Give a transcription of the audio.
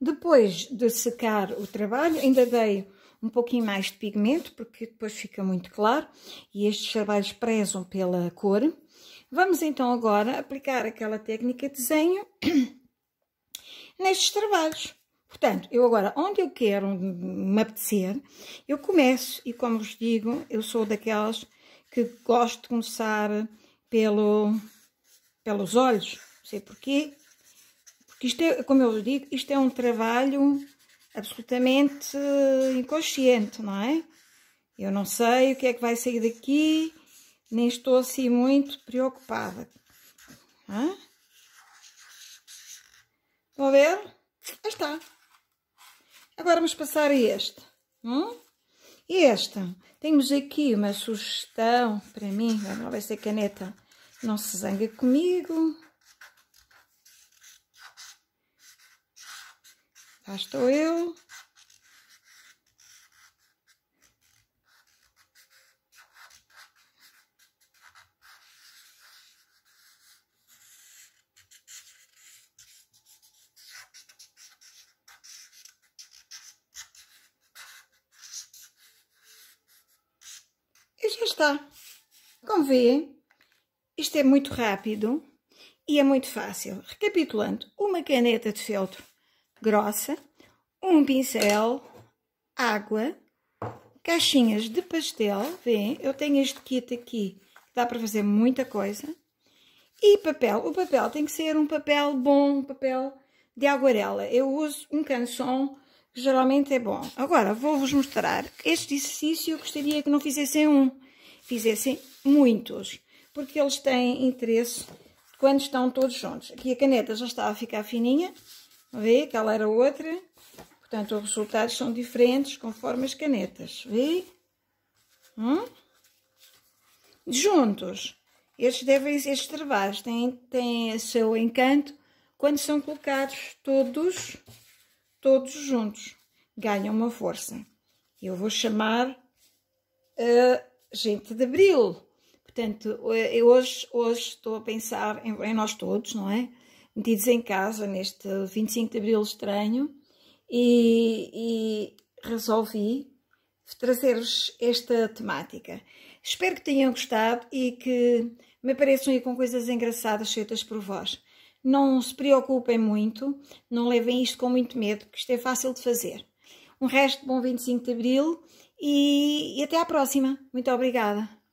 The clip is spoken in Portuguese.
Depois de secar o trabalho, ainda dei um pouquinho mais de pigmento, porque depois fica muito claro e estes trabalhos prezam pela cor. Vamos então agora aplicar aquela técnica de desenho nestes trabalhos. Portanto, eu agora, onde eu quero me apetecer, eu começo e como vos digo, eu sou daquelas que gosto de começar pelo, pelos olhos. Não sei porquê, porque isto é, como eu digo, isto é um trabalho absolutamente inconsciente, não é? Eu não sei o que é que vai sair daqui, nem estou assim muito preocupada. Hã? Estão a ver? Já está. Agora vamos passar a este. Hum? E esta? Temos aqui uma sugestão para mim. Vamos ver se a caneta não se zanga comigo. Lá estou eu. E já está. Como veem, isto é muito rápido e é muito fácil. Recapitulando, uma caneta de feltro grossa, um pincel, água, caixinhas de pastel, vem, Eu tenho este kit aqui, dá para fazer muita coisa. E papel, o papel tem que ser um papel bom, um papel de aguarela. Eu uso um canção, que geralmente é bom. Agora, vou-vos mostrar este exercício, eu gostaria que não fizessem um, fizessem muitos, porque eles têm interesse quando estão todos juntos. Aqui a caneta já está a ficar fininha, Vê? Aquela era outra. Portanto, os resultados são diferentes conforme as canetas. Vê? Hum? Juntos. Estes, devem, estes trabalhos têm, têm seu encanto quando são colocados todos, todos juntos. Ganham uma força. Eu vou chamar a gente de abril. Portanto, eh, eu hoje, hoje estou a pensar em, em nós todos, não é? metidos em casa neste 25 de Abril estranho e, e resolvi trazer-vos esta temática. Espero que tenham gostado e que me apareçam aí com coisas engraçadas feitas por vós. Não se preocupem muito, não levem isto com muito medo, porque isto é fácil de fazer. Um resto de bom 25 de Abril e, e até à próxima. Muito obrigada.